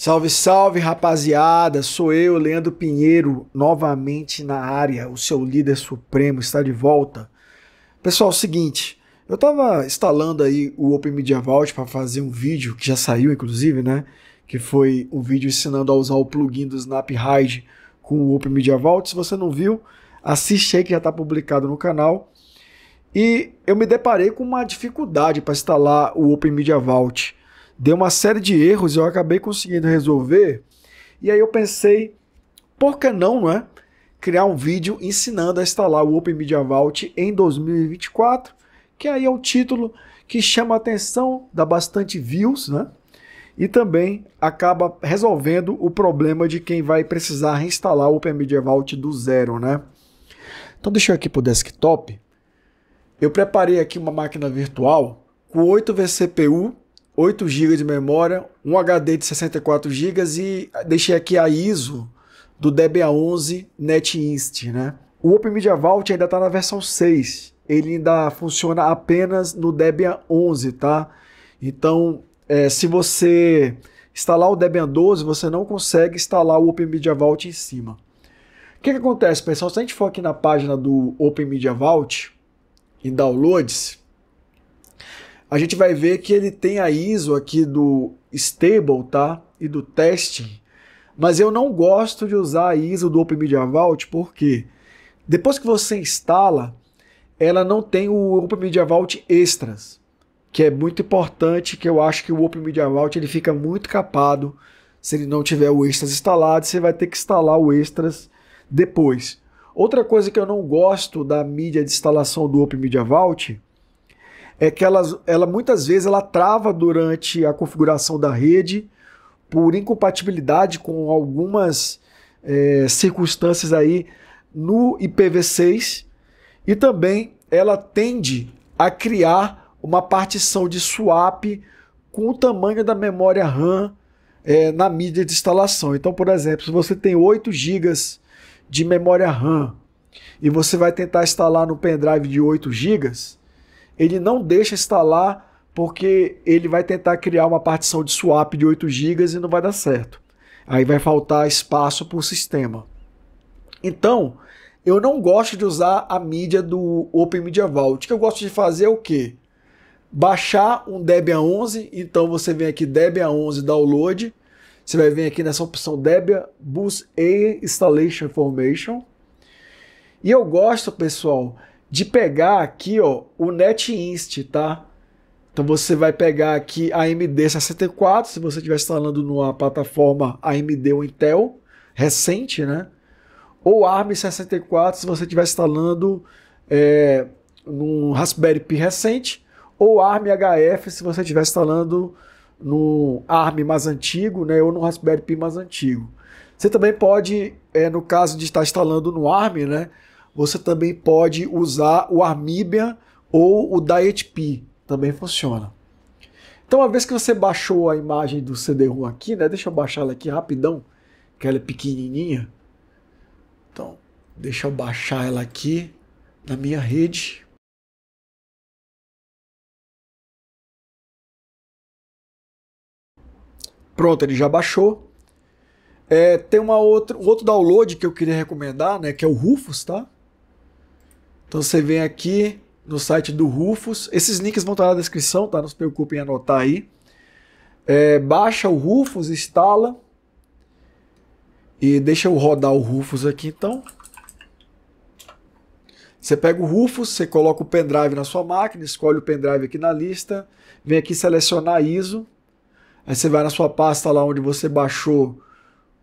Salve, salve rapaziada, sou eu, Leandro Pinheiro, novamente na área, o seu líder supremo está de volta. Pessoal, é seguinte, eu estava instalando aí o Open Media Vault para fazer um vídeo, que já saiu inclusive, né? Que foi um vídeo ensinando a usar o plugin do SnapHide com o Open Media Vault. Se você não viu, assiste aí que já está publicado no canal. E eu me deparei com uma dificuldade para instalar o Open Media Vault deu uma série de erros, eu acabei conseguindo resolver. E aí eu pensei, por que não, não é? Criar um vídeo ensinando a instalar o Open Media Vault em 2024, que aí é um título que chama a atenção, dá bastante views, né? E também acaba resolvendo o problema de quem vai precisar reinstalar o Open Media Vault do zero, né? Então deixa eu aqui para o desktop. Eu preparei aqui uma máquina virtual com 8 vCPU 8 GB de memória, um HD de 64 GB e deixei aqui a ISO do DBA11 NetInst, né? O media Vault ainda está na versão 6. Ele ainda funciona apenas no Debian 11, tá? Então, é, se você instalar o Debian 12, você não consegue instalar o open media Vault em cima. O que, que acontece, pessoal? Se a gente for aqui na página do open media Vault, em downloads, a gente vai ver que ele tem a ISO aqui do stable, tá? E do testing. Mas eu não gosto de usar a ISO do OpenMediaVault porque depois que você instala, ela não tem o OpenMediaVault extras, que é muito importante, que eu acho que o OpenMediaVault ele fica muito capado se ele não tiver o extras instalado, você vai ter que instalar o extras depois. Outra coisa que eu não gosto da mídia de instalação do OpenMediaVault é que ela, ela muitas vezes ela trava durante a configuração da rede por incompatibilidade com algumas é, circunstâncias aí no IPv6 e também ela tende a criar uma partição de swap com o tamanho da memória RAM é, na mídia de instalação. Então, por exemplo, se você tem 8 GB de memória RAM e você vai tentar instalar no pendrive de 8 GB, ele não deixa instalar porque ele vai tentar criar uma partição de swap de 8 GB e não vai dar certo. Aí vai faltar espaço para o sistema. Então, eu não gosto de usar a mídia do Open Media Vault. O que eu gosto de fazer é o quê? Baixar um Debian 11, então você vem aqui Debian 11 Download, você vai vir aqui nessa opção Debian Boost A Installation Information. E eu gosto, pessoal, de pegar aqui ó, o NetInst, tá? Então você vai pegar aqui a AMD64, se você estiver instalando numa plataforma AMD ou Intel, recente, né? Ou ARM64, se você estiver instalando é, num Raspberry Pi recente, ou ARM HF, se você estiver instalando no ARM mais antigo, né, ou no Raspberry Pi mais antigo. Você também pode, é, no caso de estar instalando no ARM, né, você também pode usar o Armibia ou o DietP, também funciona. Então, uma vez que você baixou a imagem do CD-ROM aqui, né? Deixa eu baixar ela aqui rapidão, que ela é pequenininha. Então, deixa eu baixar ela aqui na minha rede. Pronto, ele já baixou. É, tem uma outra, um outro download que eu queria recomendar, né? Que é o Rufus, tá? Então você vem aqui no site do Rufus. Esses links vão estar na descrição, tá? Não se preocupem em anotar aí. É, baixa o Rufus, instala. E deixa eu rodar o Rufus aqui então. Você pega o Rufus, você coloca o pendrive na sua máquina, escolhe o pendrive aqui na lista, vem aqui selecionar ISO, aí você vai na sua pasta lá onde você baixou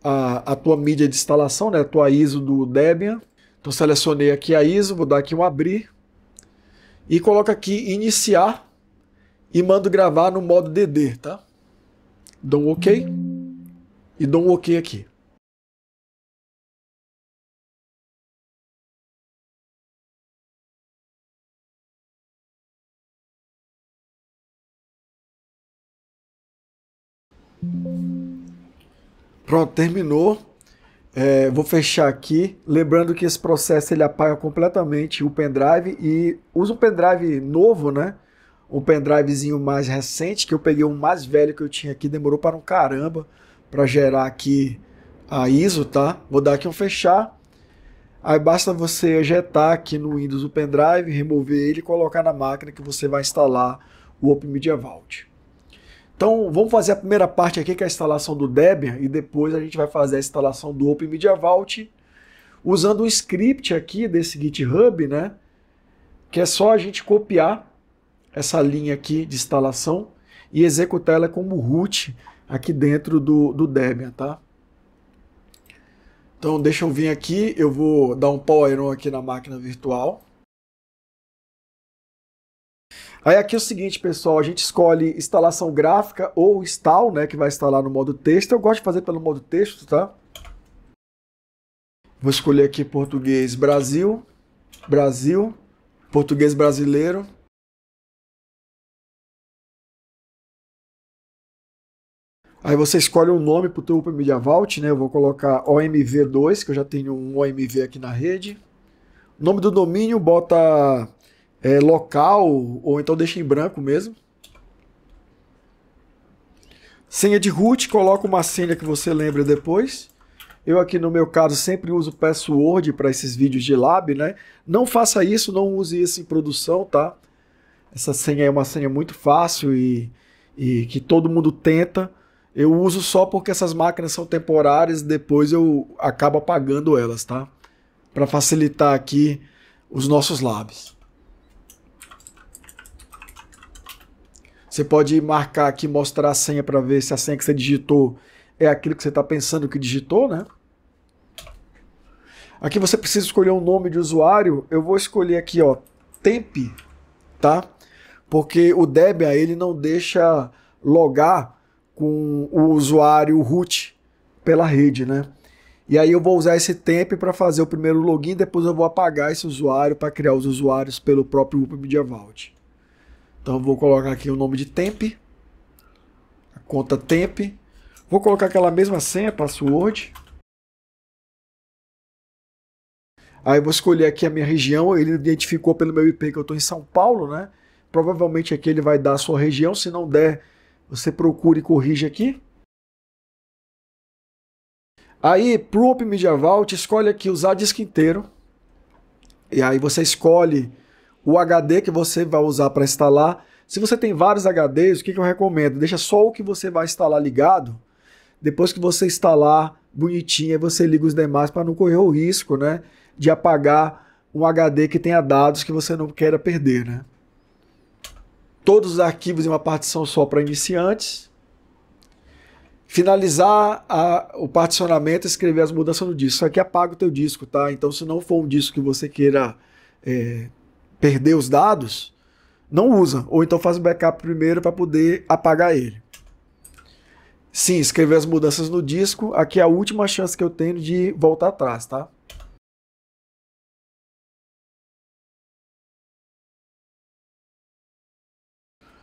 a, a tua mídia de instalação, né, a tua ISO do Debian, então selecionei aqui a ISO, vou dar aqui um abrir e coloco aqui iniciar e mando gravar no modo DD, tá? Dou um OK e dou um OK aqui. Pronto, terminou. É, vou fechar aqui, lembrando que esse processo ele apaga completamente o pendrive e usa um pendrive novo, né? Um pendrivezinho mais recente, que eu peguei o um mais velho que eu tinha aqui, demorou para um caramba para gerar aqui a ISO, tá? Vou dar aqui um fechar. Aí basta você ejetar aqui no Windows o pendrive, remover ele e colocar na máquina que você vai instalar o Open Media Vault. Então, vamos fazer a primeira parte aqui, que é a instalação do Debian, e depois a gente vai fazer a instalação do Open Media Vault, usando um script aqui desse GitHub, né? Que é só a gente copiar essa linha aqui de instalação e executar ela como root aqui dentro do, do Debian, tá? Então, deixa eu vir aqui, eu vou dar um power on aqui na máquina virtual. Aí aqui é o seguinte, pessoal, a gente escolhe instalação gráfica ou install, né, que vai instalar no modo texto. Eu gosto de fazer pelo modo texto, tá? Vou escolher aqui português Brasil, Brasil, português brasileiro. Aí você escolhe um nome para o teu Open Media Vault, né? Eu vou colocar OMV2, que eu já tenho um OMV aqui na rede. Nome do domínio, bota é, local, ou então deixa em branco mesmo. Senha de root, coloca uma senha que você lembra depois. Eu aqui no meu caso sempre uso password para esses vídeos de lab, né? Não faça isso, não use isso em produção, tá? Essa senha é uma senha muito fácil e, e que todo mundo tenta. Eu uso só porque essas máquinas são temporárias, depois eu acabo apagando elas, tá? Para facilitar aqui os nossos labs. Você pode marcar aqui, mostrar a senha para ver se a senha que você digitou é aquilo que você está pensando que digitou, né? Aqui você precisa escolher um nome de usuário. Eu vou escolher aqui, ó, temp, tá? Porque o Debian ele não deixa logar com o usuário root pela rede, né? E aí eu vou usar esse temp para fazer o primeiro login, depois eu vou apagar esse usuário para criar os usuários pelo próprio Media Vault. Então vou colocar aqui o nome de temp, a conta temp. Vou colocar aquela mesma senha, password. Aí vou escolher aqui a minha região, ele identificou pelo meu IP que eu estou em São Paulo, né? Provavelmente aqui ele vai dar a sua região, se não der, você procura e corrige aqui. Aí, para o Media Vault, escolhe aqui usar disco inteiro. E aí você escolhe o HD que você vai usar para instalar. Se você tem vários HDs, o que, que eu recomendo? Deixa só o que você vai instalar ligado. Depois que você instalar bonitinho, aí você liga os demais para não correr o risco né, de apagar um HD que tenha dados que você não queira perder. Né? Todos os arquivos em uma partição só para iniciantes. Finalizar a, o particionamento e escrever as mudanças no disco. Isso aqui apaga o teu disco, tá? Então, se não for um disco que você queira é, perder os dados, não usa. Ou então faz o backup primeiro para poder apagar ele. Sim, escrever as mudanças no disco. Aqui é a última chance que eu tenho de voltar atrás, tá?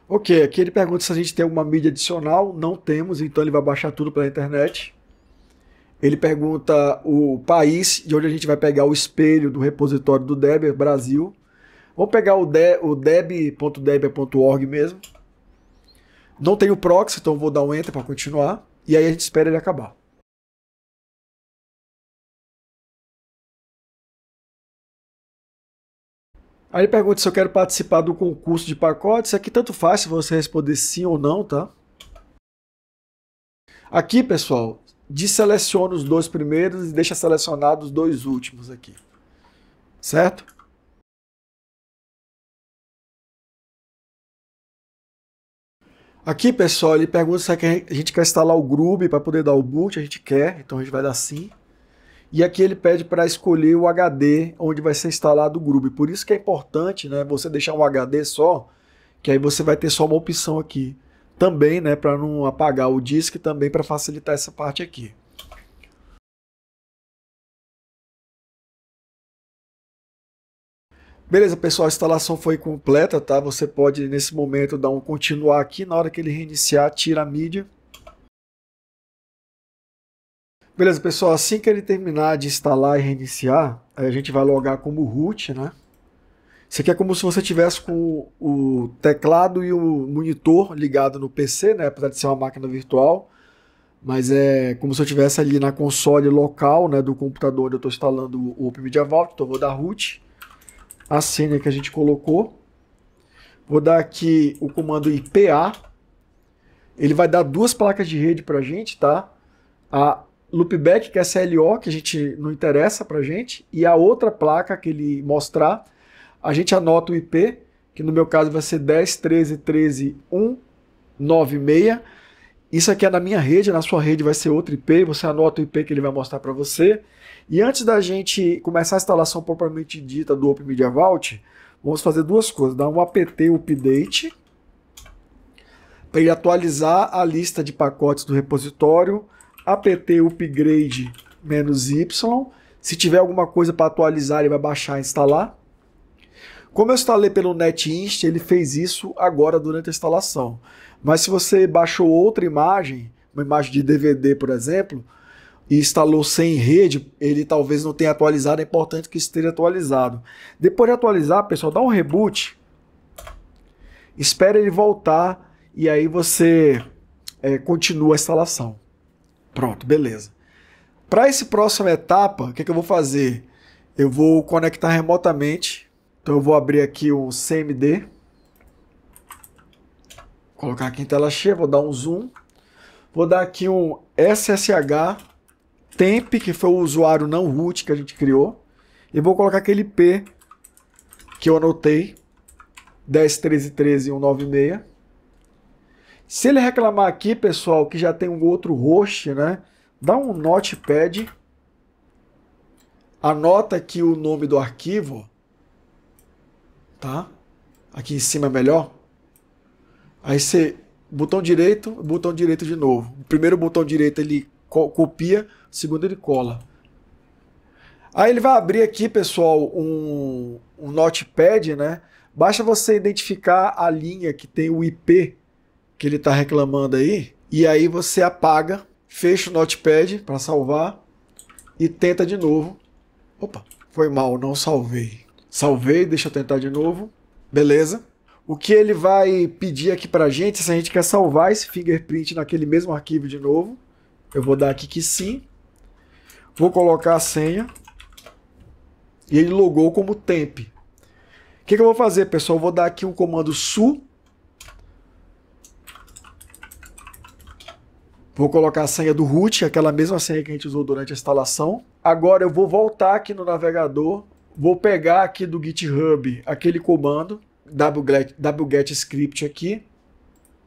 Ok, aqui ele pergunta se a gente tem alguma mídia adicional. Não temos, então ele vai baixar tudo pela internet. Ele pergunta o país de onde a gente vai pegar o espelho do repositório do Debian, Brasil. Vou pegar o, de, o deb.deb.org mesmo. Não tem o proxy, então vou dar um enter para continuar. E aí a gente espera ele acabar. Aí ele pergunta se eu quero participar do concurso de pacotes. Aqui é tanto faz se você responder sim ou não, tá? Aqui, pessoal, deseleciona os dois primeiros e deixa selecionados os dois últimos aqui. Certo? Aqui, pessoal, ele pergunta se é a gente quer instalar o Groove para poder dar o boot. A gente quer, então a gente vai dar sim. E aqui ele pede para escolher o HD onde vai ser instalado o Groove. Por isso que é importante né, você deixar um HD só, que aí você vai ter só uma opção aqui. Também, né, para não apagar o disco e também para facilitar essa parte aqui. Beleza, pessoal, a instalação foi completa, tá? Você pode, nesse momento, dar um continuar aqui. Na hora que ele reiniciar, tira a mídia. Beleza, pessoal, assim que ele terminar de instalar e reiniciar, a gente vai logar como root, né? Isso aqui é como se você tivesse com o teclado e o monitor ligado no PC, né? Apesar de ser uma máquina virtual, mas é como se eu tivesse ali na console local, né, do computador onde eu estou instalando o OpenMediaVault, então eu vou dar root a senha que a gente colocou. Vou dar aqui o comando IPA. Ele vai dar duas placas de rede para a gente, tá? A loopback, que é CLO, que a gente não interessa para a gente, e a outra placa que ele mostrar, a gente anota o IP, que no meu caso vai ser 10, 13, 13, 1, 9, 6. Isso aqui é na minha rede, na sua rede vai ser outro IP, você anota o IP que ele vai mostrar para você. E antes da gente começar a instalação propriamente dita do Open Media Vault, vamos fazer duas coisas. Dar um apt update para ele atualizar a lista de pacotes do repositório, apt upgrade -y. Se tiver alguma coisa para atualizar, ele vai baixar e instalar. Como eu instalei pelo NetInst, ele fez isso agora durante a instalação. Mas se você baixou outra imagem, uma imagem de DVD, por exemplo, e instalou sem rede, ele talvez não tenha atualizado, é importante que esteja atualizado. Depois de atualizar, pessoal, dá um reboot, espera ele voltar e aí você é, continua a instalação. Pronto, beleza. Para essa próxima etapa, o que, é que eu vou fazer? Eu vou conectar remotamente. Então eu vou abrir aqui o CMD. Colocar aqui em tela cheia, vou dar um zoom. Vou dar aqui um SSH temp, que foi o usuário não root que a gente criou, e vou colocar aquele P que eu anotei, 10.13.13.196. Se ele reclamar aqui, pessoal, que já tem um outro host, né? Dá um notepad, anota aqui o nome do arquivo, tá? Aqui em cima é melhor. Aí você, botão direito, botão direito de novo. O primeiro botão direito ele co copia, segundo ele cola. Aí ele vai abrir aqui, pessoal, um, um notepad, né? Basta você identificar a linha que tem o IP que ele está reclamando aí, e aí você apaga, fecha o notepad para salvar e tenta de novo. Opa, foi mal, não salvei. Salvei, deixa eu tentar de novo. Beleza. O que ele vai pedir aqui para a gente, se a gente quer salvar esse fingerprint naquele mesmo arquivo de novo, eu vou dar aqui que sim. Vou colocar a senha. E ele logou como temp. O que, que eu vou fazer, pessoal? Eu vou dar aqui o um comando su. Vou colocar a senha do root, é aquela mesma senha que a gente usou durante a instalação. Agora eu vou voltar aqui no navegador, vou pegar aqui do GitHub aquele comando, wget, wget script aqui,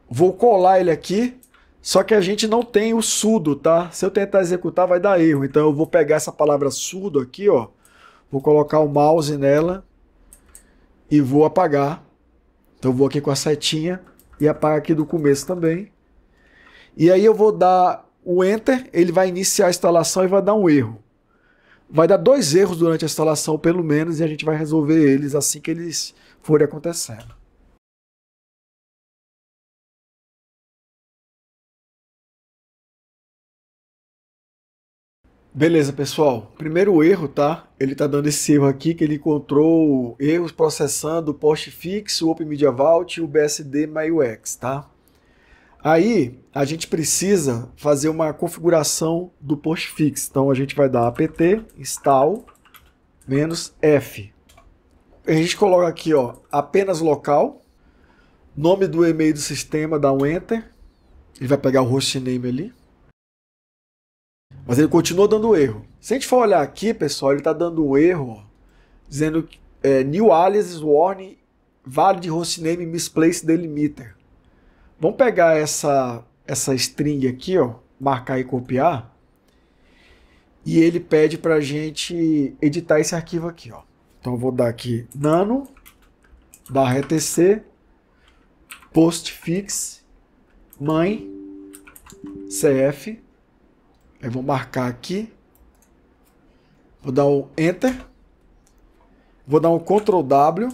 vou colar ele aqui só que a gente não tem o sudo, tá? Se eu tentar executar, vai dar erro. Então eu vou pegar essa palavra sudo aqui, ó. Vou colocar o mouse nela e vou apagar. Então eu vou aqui com a setinha e apaga aqui do começo também. E aí eu vou dar o Enter, ele vai iniciar a instalação e vai dar um erro. Vai dar dois erros durante a instalação, pelo menos, e a gente vai resolver eles assim que eles forem acontecendo. Beleza, pessoal. Primeiro erro, tá? Ele tá dando esse erro aqui que ele encontrou erros processando o Postfix, o OpenMediaVault e o BSD MyUX, tá? Aí, a gente precisa fazer uma configuração do Postfix. Então, a gente vai dar apt install -f. A gente coloca aqui, ó, apenas local, nome do e-mail do sistema, dá um enter. Ele vai pegar o hostname ali mas ele continuou dando erro. Se a gente for olhar aqui, pessoal, ele está dando um erro dizendo que é, new aliases warning valid hostname misplaced delimiter. Vamos pegar essa, essa string aqui, ó, marcar e copiar. E ele pede para a gente editar esse arquivo aqui. Ó. Então eu vou dar aqui nano, barra etc, postfix, mãe, cf, Aí vou marcar aqui. Vou dar um Enter. Vou dar um Ctrl W.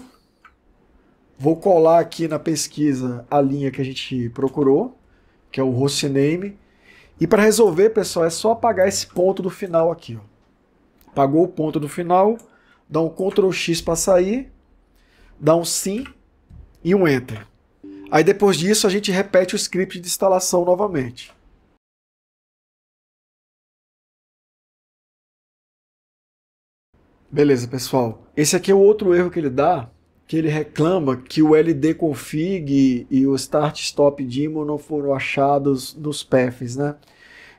Vou colar aqui na pesquisa a linha que a gente procurou, que é o hostname. E para resolver, pessoal, é só apagar esse ponto do final aqui. Ó. Apagou o ponto do final, dá um Ctrl X para sair, dá um Sim e um Enter. Aí depois disso a gente repete o script de instalação novamente. Beleza, pessoal. Esse aqui é o outro erro que ele dá, que ele reclama que o ldconfig e o start stop daemon não foram achados nos paths, né?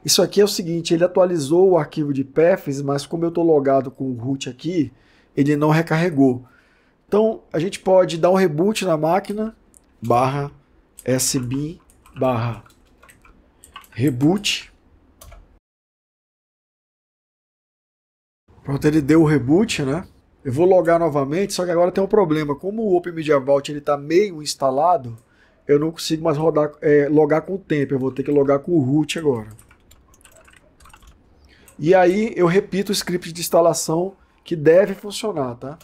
Isso aqui é o seguinte, ele atualizou o arquivo de paths, mas como eu estou logado com o root aqui, ele não recarregou. Então, a gente pode dar um reboot na máquina, barra sbin, barra reboot, Pronto, ele deu o reboot, né? Eu vou logar novamente, só que agora tem um problema. Como o Open Media Vault ele tá meio instalado, eu não consigo mais rodar, é, logar com o tempo. Eu vou ter que logar com o root agora. E aí eu repito o script de instalação que deve funcionar, tá?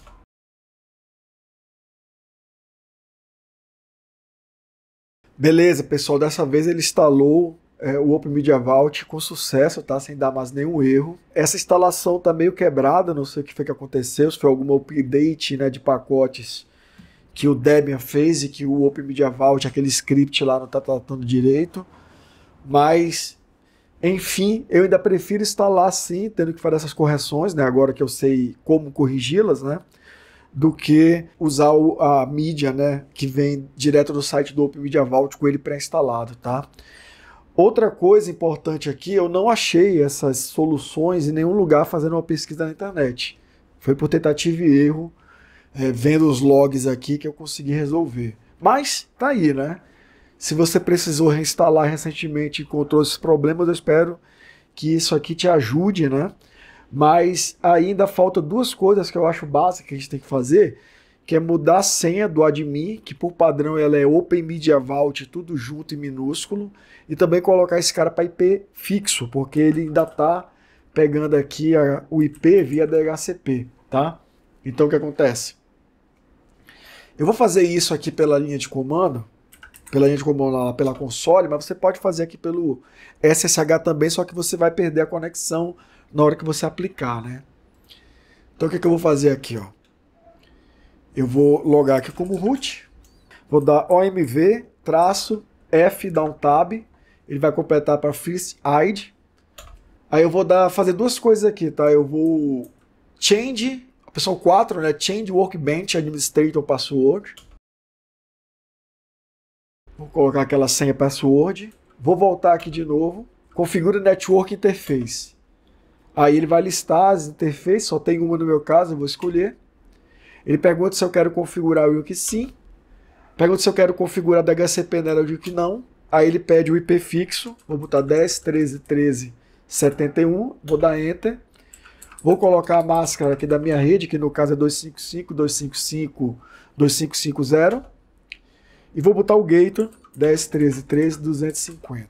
Beleza, pessoal, dessa vez ele instalou é, o Open Media Vault com sucesso, tá? Sem dar mais nenhum erro. Essa instalação tá meio quebrada, não sei o que foi que aconteceu, se foi algum update né, de pacotes que o Debian fez e que o Open Media Vault, aquele script lá, não tá tratando direito. Mas, enfim, eu ainda prefiro instalar sim, tendo que fazer essas correções, né? Agora que eu sei como corrigi-las, né? do que usar a mídia, né, que vem direto do site do Open Media Vault com ele pré-instalado, tá? Outra coisa importante aqui, eu não achei essas soluções em nenhum lugar fazendo uma pesquisa na internet. Foi por tentativa e erro, é, vendo os logs aqui que eu consegui resolver. Mas tá aí, né? Se você precisou reinstalar recentemente e encontrou esses problemas, eu espero que isso aqui te ajude, né? Mas ainda falta duas coisas que eu acho básicas que a gente tem que fazer que é mudar a senha do admin, que por padrão ela é Open Media Vault, tudo junto e minúsculo, e também colocar esse cara para IP fixo, porque ele ainda está pegando aqui a, o IP via DHCP, tá? Então o que acontece? Eu vou fazer isso aqui pela linha de comando, pela linha de comando lá, pela console, mas você pode fazer aqui pelo SSH também, só que você vai perder a conexão na hora que você aplicar, né? Então o que, que eu vou fazer aqui, ó? Eu vou logar aqui como root, vou dar omv traço f dá um tab, ele vai completar para first id. Aí eu vou dar fazer duas coisas aqui, tá? Eu vou change, a opção 4, né? Change workbench administrator password. Vou colocar aquela senha password. Vou voltar aqui de novo. Configura network interface. Aí ele vai listar as interfaces, só tem uma no meu caso, eu vou escolher. Ele pergunta se eu quero configurar o IUC sim, pergunta se eu quero configurar da DHCP nela, eu digo que não. Aí ele pede o IP fixo, vou botar 10, 13, 13, 71, vou dar Enter. Vou colocar a máscara aqui da minha rede, que no caso é 255, 255, 2550. E vou botar o Gator 10, 13, 13, 250.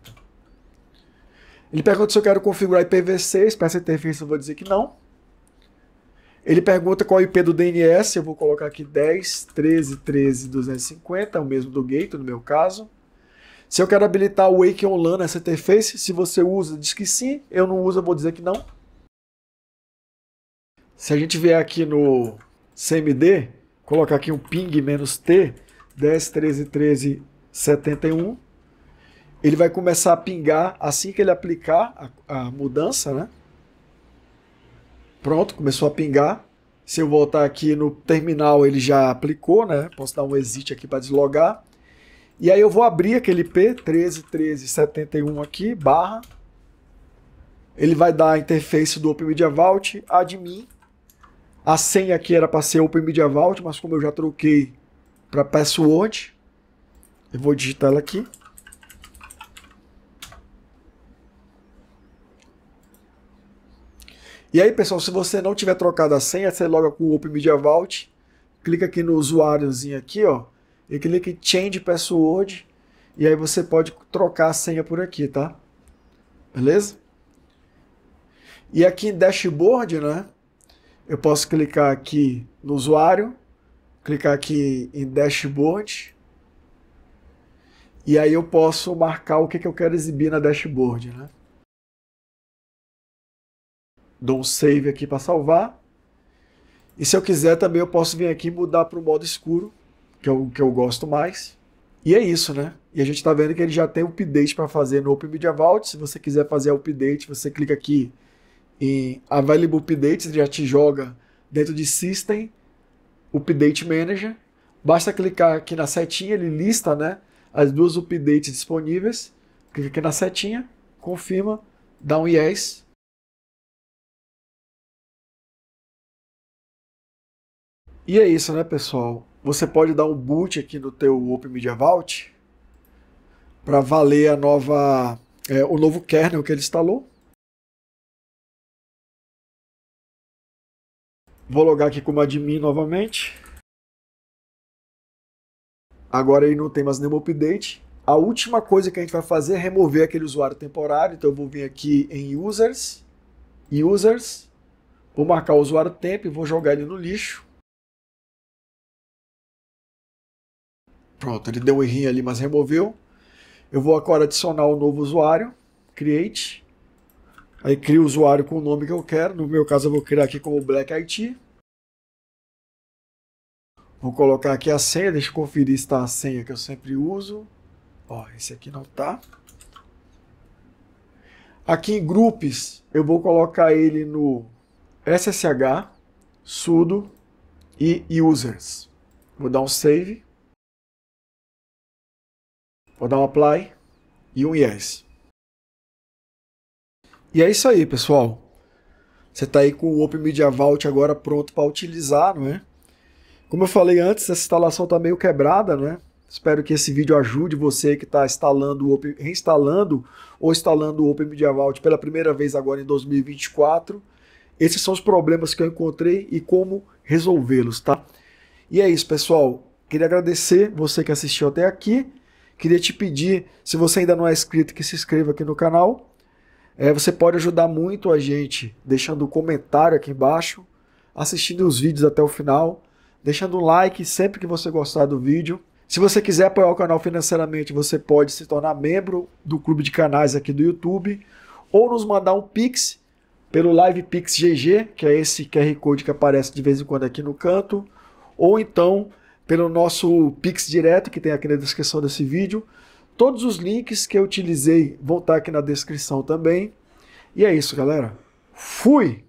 Ele pergunta se eu quero configurar IPv6 para essa interface, eu vou dizer que não. Ele pergunta qual é o IP do DNS, eu vou colocar aqui 10, 13, 13, 250, o mesmo do Gate, no meu caso. Se eu quero habilitar o Wake on LAN nessa interface, se você usa, diz que sim, eu não uso, eu vou dizer que não. Se a gente vier aqui no CMD, colocar aqui um ping menos T, 10, 13, 13, 71, ele vai começar a pingar assim que ele aplicar a, a mudança, né? Pronto, começou a pingar. Se eu voltar aqui no terminal, ele já aplicou, né? Posso dar um exit aqui para deslogar. E aí eu vou abrir aquele IP 131371 aqui, barra. Ele vai dar a interface do OpenMedia Vault, admin. A senha aqui era para ser OpenMedia Vault, mas como eu já troquei para password, eu vou digitar ela aqui. E aí, pessoal, se você não tiver trocado a senha, você loga com o Open Media Vault, clica aqui no usuáriozinho aqui, ó, e clica em Change Password, e aí você pode trocar a senha por aqui, tá? Beleza? E aqui em Dashboard, né, eu posso clicar aqui no usuário, clicar aqui em Dashboard, e aí eu posso marcar o que, que eu quero exibir na dashboard, né? dou um save aqui para salvar. E se eu quiser também eu posso vir aqui e mudar para o modo escuro, que é o que eu gosto mais. E é isso, né? E a gente está vendo que ele já tem update para fazer no Open Media Vault. Se você quiser fazer update, você clica aqui em Available Updates, ele já te joga dentro de System, Update Manager. Basta clicar aqui na setinha, ele lista né, as duas updates disponíveis. Clica aqui na setinha, confirma, dá um yes E é isso, né, pessoal? Você pode dar um boot aqui no teu Open Media Vault para valer a nova, é, o novo kernel que ele instalou. Vou logar aqui como admin novamente. Agora ele não tem mais nenhum update. A última coisa que a gente vai fazer é remover aquele usuário temporário. Então eu vou vir aqui em Users, Users, vou marcar o usuário tempo e vou jogar ele no lixo. Pronto, ele deu um errinho ali, mas removeu. Eu vou agora adicionar o um novo usuário, create. Aí crio o usuário com o nome que eu quero. No meu caso, eu vou criar aqui como Black IT. Vou colocar aqui a senha, deixa eu conferir se está a senha que eu sempre uso. Ó, esse aqui não está. Aqui em grupos, eu vou colocar ele no SSH, sudo e users. Vou dar um save. Vou dar um apply e um yes. E é isso aí, pessoal. Você está aí com o Open Media Vault agora pronto para utilizar, não é? Como eu falei antes, essa instalação está meio quebrada, né? Espero que esse vídeo ajude você que está instalando, reinstalando ou instalando o Open Media Vault pela primeira vez agora em 2024. Esses são os problemas que eu encontrei e como resolvê-los, tá? E é isso, pessoal. Queria agradecer você que assistiu até aqui. Queria te pedir, se você ainda não é inscrito, que se inscreva aqui no canal. É, você pode ajudar muito a gente deixando um comentário aqui embaixo, assistindo os vídeos até o final, deixando um like sempre que você gostar do vídeo. Se você quiser apoiar o canal financeiramente, você pode se tornar membro do clube de canais aqui do YouTube ou nos mandar um Pix pelo Live Pix GG, que é esse QR Code que aparece de vez em quando aqui no canto, ou então pelo nosso Pix direto que tem aqui na descrição desse vídeo. Todos os links que eu utilizei vão estar aqui na descrição também. E é isso, galera. Fui!